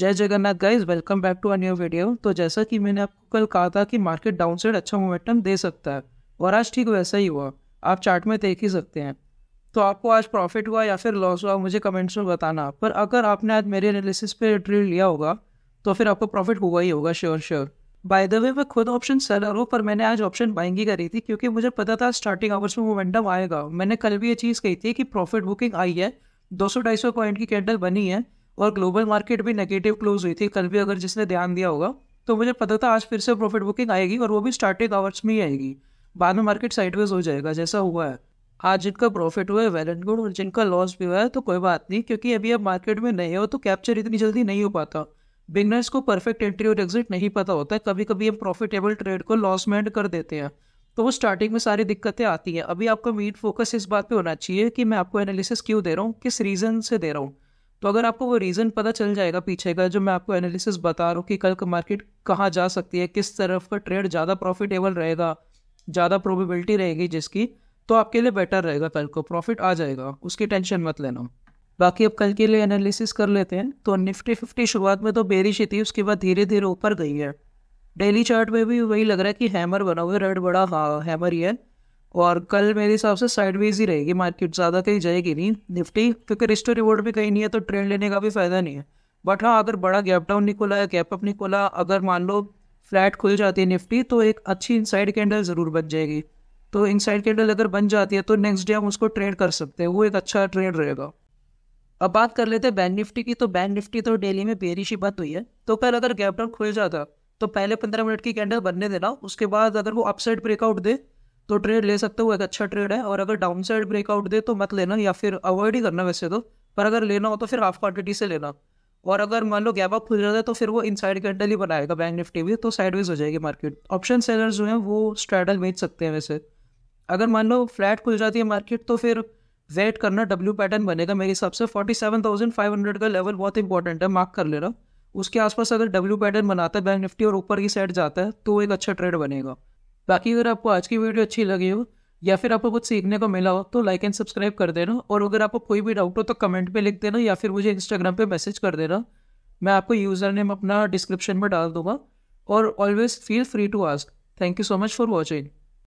जय Jagannath guys welcome back to a new video तो जैसा कि मैंने आपको कल कहा था कि मार्केट डाउन साइड अच्छा मोमेंटम दे सकता है और आज ठीक वैसा ही हुआ आप चार्ट में देख ही सकते हैं तो आपको आज प्रॉफिट हुआ या फिर लॉस हुआ मुझे कमेंट्स में बताना पर अगर आपने आज मेरे एनालिसिस पे ट्रेड लिया होगा तो फिर आपको प्रॉफिट हुआ ही होगा sure sure by the way मैं खुद ऑप्शन सेलर हूँ पर मैंने आज ऑप्शन बाइंग ही करी थी क्योंकि मुझे पता था स्टार्टिंग आवर्स में मोमेंटम आएगा मैंने कल भी ये चीज़ कही थी कि प्रॉफिट बुकिंग आई है दो सौ ढाई सौ पॉइंट की कैंडल बनी है और ग्लोबल मार्केट भी नेगेटिव क्लोज हुई थी कल भी अगर जिसने ध्यान दिया होगा तो मुझे पता था आज फिर से प्रॉफिट बुकिंग आएगी और वो भी स्टार्टिंग आवर्स में ही आएगी बाद में मार्केट साइडवेज हो जाएगा जैसा हुआ है आज जिनका प्रॉफिट हुआ है वेल एंड गुड और जिनका लॉस भी हुआ है तो कोई बात नहीं क्योंकि अभी अब मार्केट में नए हो तो कैप्चर इतनी जल्दी नहीं हो पाता बिगनर्स को परफेक्ट एंट्री और एग्जिट नहीं पता होता है कभी कभी हम प्रॉफिटेबल ट्रेड को लॉस में एंड कर देते हैं तो वो स्टार्टिंग में सारी दिक्कतें आती हैं अभी आपका मेन फोकस इस बात पे होना चाहिए कि मैं आपको एनालिसिस क्यों दे रहा हूँ किस रीज़न से दे रहा हूँ तो अगर आपको वो रीज़न पता चल जाएगा पीछे का जो मैं आपको एनालिसिस बता रहा हूँ कि कल का मार्केट कहाँ जा सकती है किस तरफ का ट्रेड ज़्यादा प्रॉफिटेबल रहेगा ज़्यादा प्रोबेबिलिटी रहेगी जिसकी तो आपके लिए बेटर रहेगा कल को प्रॉफिट आ जाएगा उसकी टेंशन मत लेना बाकी अब कल के लिए एनालिसिस कर लेते हैं तो निफ्टी फिफ्टी शुरुआत में तो बेरिश ही थी उसके बाद धीरे धीरे ऊपर गई है डेली चार्ट में भी वही लग रहा है कि हैमर बना हुआ है रेड बड़ा हाँ हैमर ही है और कल मेरे हिसाब से साइडवेज ही रहेगी मार्केट ज़्यादा कहीं जाएगी नहीं निफ्टी क्योंकि रिस्टो रिवॉर्ड भी कहीं नहीं है तो ट्रेंड लेने का भी फ़ायदा नहीं है बट हाँ अगर बड़ा गैप डाउन नहीं है गैप अप निकला अगर मान लो फ्लैट खुल जाती है निफ्टी तो एक अच्छी इनसाइड कैंडल ज़रूर बन जाएगी तो इनसाइड कैंडल अगर बन जाती है तो नेक्स्ट डे हम उसको ट्रेड कर सकते हैं वो एक अच्छा ट्रेड रहेगा अब बात कर लेते हैं बैंक निफ्टी की तो बैंक निफ्टी तो डेली में बेरिश ही बात हुई है तो कल अगर गैप डाउन खुल जाता तो पहले पंद्रह मिनट की कैंडल बनने देना उसके बाद अगर वो अपसाइड ब्रेकआउट दे तो ट्रेड ले सकते हो एक अच्छा ट्रेड है और अगर डाउन साइड ब्रेकआउट दे तो मत लेना या फिर अवॉइड ही करना वैसे तो पर अगर लेना हो तो फिर हाफ क्वांटिटी से लेना और अगर मान लो गैप अप खुल जाता है तो फिर वो इन साइड कैंडल ही बनाएगा बैंक निफ्टी भी तो साइडवेज हो जाएगी मार्केट ऑप्शन सेलर जो हैं वो स्ट्रैडल बेच सकते हैं वैसे अगर मान लो फ्लैट खुल जाती है मार्केट तो फिर वेट करना डब्ल्यू पैटर्न बनेगा मेरे हिसाब से forty seven thousand five hundred का लेवल बहुत इंपॉर्टेंट है मार्क कर लेना उसके आसपास अगर डब्ल्यू पैटर्न बनाता है बैंक निफ्टी और ऊपर की साइड जाता है तो एक अच्छा ट्रेड बनेगा बाकी अगर आपको आज की वीडियो अच्छी लगी हो या फिर आपको कुछ सीखने को मिला हो तो लाइक एंड सब्सक्राइब कर देना और अगर आपको कोई भी डाउट हो तो कमेंट पर लिख देना या फिर मुझे इंस्टाग्राम पे मैसेज कर देना मैं आपको यूज़र नेम अपना डिस्क्रिप्शन में डाल दूंगा और always feel free to ask thank you so much for watching